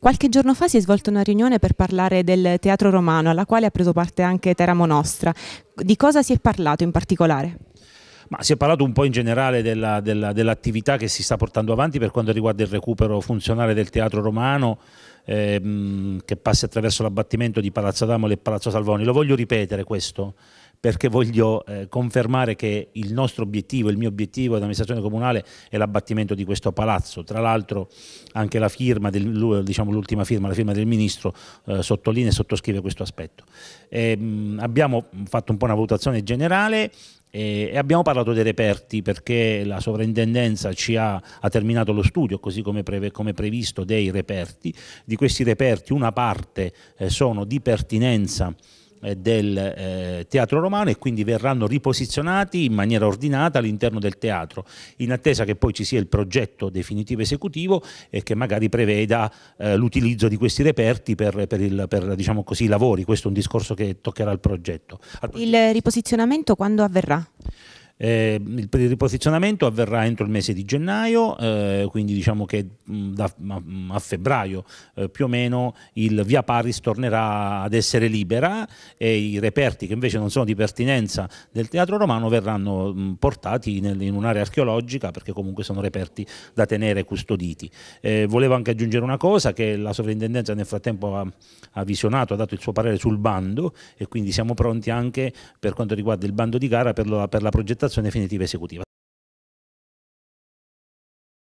Qualche giorno fa si è svolta una riunione per parlare del teatro romano, alla quale ha preso parte anche Teramo Nostra. Di cosa si è parlato in particolare? Ma si è parlato un po' in generale della, della, dell'attività che si sta portando avanti per quanto riguarda il recupero funzionale del teatro romano, ehm, che passi attraverso l'abbattimento di Palazzo Damoli e Palazzo Salvoni. Lo voglio ripetere questo perché voglio eh, confermare che il nostro obiettivo, il mio obiettivo dell'amministrazione comunale è l'abbattimento di questo palazzo. Tra l'altro anche la firma, del, diciamo l'ultima firma, la firma del Ministro eh, sottolinea e sottoscrive questo aspetto. E, ehm, mh, abbiamo fatto un po' una valutazione generale e abbiamo parlato dei reperti perché la sovrintendenza ci ha, ha terminato lo studio così come, preve, come, previsto dei reperti di questi reperti una parte eh, sono di pertinenza eh, del eh, teatro romano e quindi verranno riposizionati in maniera ordinata all'interno del teatro, in attesa che poi ci sia il progetto definitivo esecutivo e che magari preveda l'utilizzo di questi reperti per, per, il, per diciamo così, i lavori. Questo è un discorso che toccherà il progetto. Il riposizionamento quando avverrà? Eh, il riposizionamento avverrà entro il mese di gennaio, eh, quindi diciamo che mm, da, mm, a febbraio eh, più o meno il Via Paris tornerà ad essere libera e i reperti che invece non sono di pertinenza del teatro romano verranno mh, mm, portati nel, in un'area archeologica perché comunque sono reperti da tenere custoditi. Eh, volevo anche aggiungere una cosa che la sovrintendenza nel frattempo ha, ha visionato, ha dato il suo parere sul bando e quindi siamo pronti anche per quanto riguarda il bando di gara per la, per la progettazione en definitiva ejecutiva.